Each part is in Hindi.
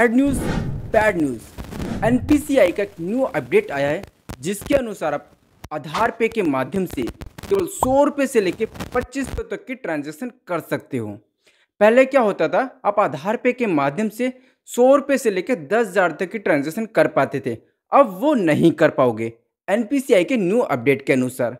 बैड न्यूज़ बैड न्यूज़ एन का एक न्यू अपडेट आया है जिसके अनुसार आप आधार पे के माध्यम से केवल सौ रुपये से लेकर पच्चीस सौ तक की ट्रांजैक्शन कर सकते हो पहले क्या होता था आप आधार पे के माध्यम से सौ रुपये से लेकर दस हज़ार तक की ट्रांजैक्शन कर पाते थे अब वो नहीं कर पाओगे एन के न्यू अपडेट के अनुसार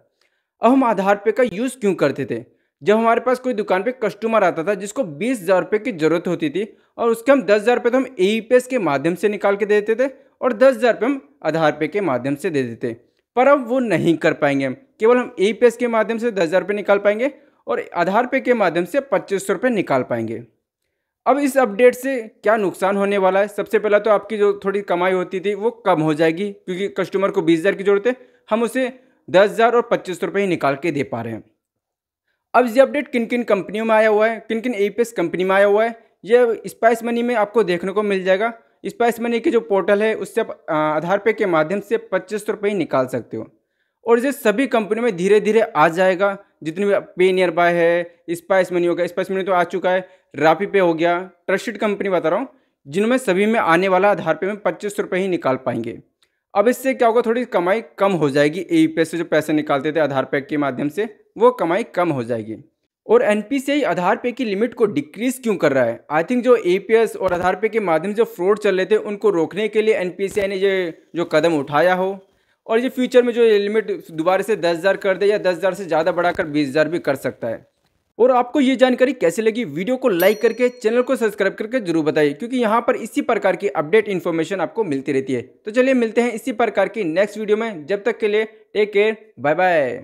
अब हम आधार पे का यूज़ क्यों करते थे जब हमारे पास कोई दुकान पे कस्टमर आता था जिसको बीस हज़ार रुपये की ज़रूरत होती थी और उसके हम दस हज़ार रुपये तो हम ई e के माध्यम से निकाल के दे देते थे और दस हज़ार रुपये हम आधार पे के माध्यम से दे देते पर अब वो नहीं कर पाएंगे केवल हम ई e के माध्यम से दस हज़ार रुपये निकाल पाएंगे और आधार पे के माध्यम से पच्चीस सौ रुपये निकाल पाएंगे अब इस अपडेट से क्या नुकसान होने वाला है सबसे पहला तो आपकी जो थोड़ी कमाई होती थी वो कम हो जाएगी क्योंकि कस्टमर को बीस हज़ार की ज़रूरत है हम उसे दस हज़ार और पच्चीस सौ रुपये ही निकाल के दे पा रहे हैं अब ये अपडेट किन किन कंपनियों में आया हुआ है किन किन ए कंपनी में आया हुआ है ये स्पाइस मनी में आपको देखने को मिल जाएगा स्पाइस मनी के जो पोर्टल है उससे आप आधार पे के माध्यम से पच्चीस सौ रुपये निकाल सकते हो और ये सभी कंपनी में धीरे धीरे आ जाएगा जितनी भी पे नियर बाय है स्पाइस मनी हो गया स्पाइस मनी तो आ चुका है रापी पे हो गया ट्रस्टेड कंपनी बता रहा हूँ जिनमें सभी में आने वाला आधार पे में पच्चीस रुपये ही निकाल पाएंगे अब इससे क्या होगा थोड़ी कमाई कम हो जाएगी ए से जो पैसे निकालते थे आधार पैक के माध्यम से वो कमाई कम हो जाएगी और एन आधार पे की लिमिट को डिक्रीज क्यों कर रहा है आई थिंक जो ए और आधार पे के माध्यम जो फ्रॉड चल रहे थे उनको रोकने के लिए एन ने ये जो कदम उठाया हो और ये फ्यूचर में जो लिमिट दोबारा से दस हज़ार कर दे या दस हज़ार से ज़्यादा बढ़ाकर बीस हज़ार भी कर सकता है और आपको ये जानकारी कैसे लगी वीडियो को लाइक करके चैनल को सब्सक्राइब करके जरूर बताइए क्योंकि यहाँ पर इसी प्रकार की अपडेट इन्फॉर्मेशन आपको मिलती रहती है तो चलिए मिलते हैं इसी प्रकार की नेक्स्ट वीडियो में जब तक के लिए टेक केयर बाय बाय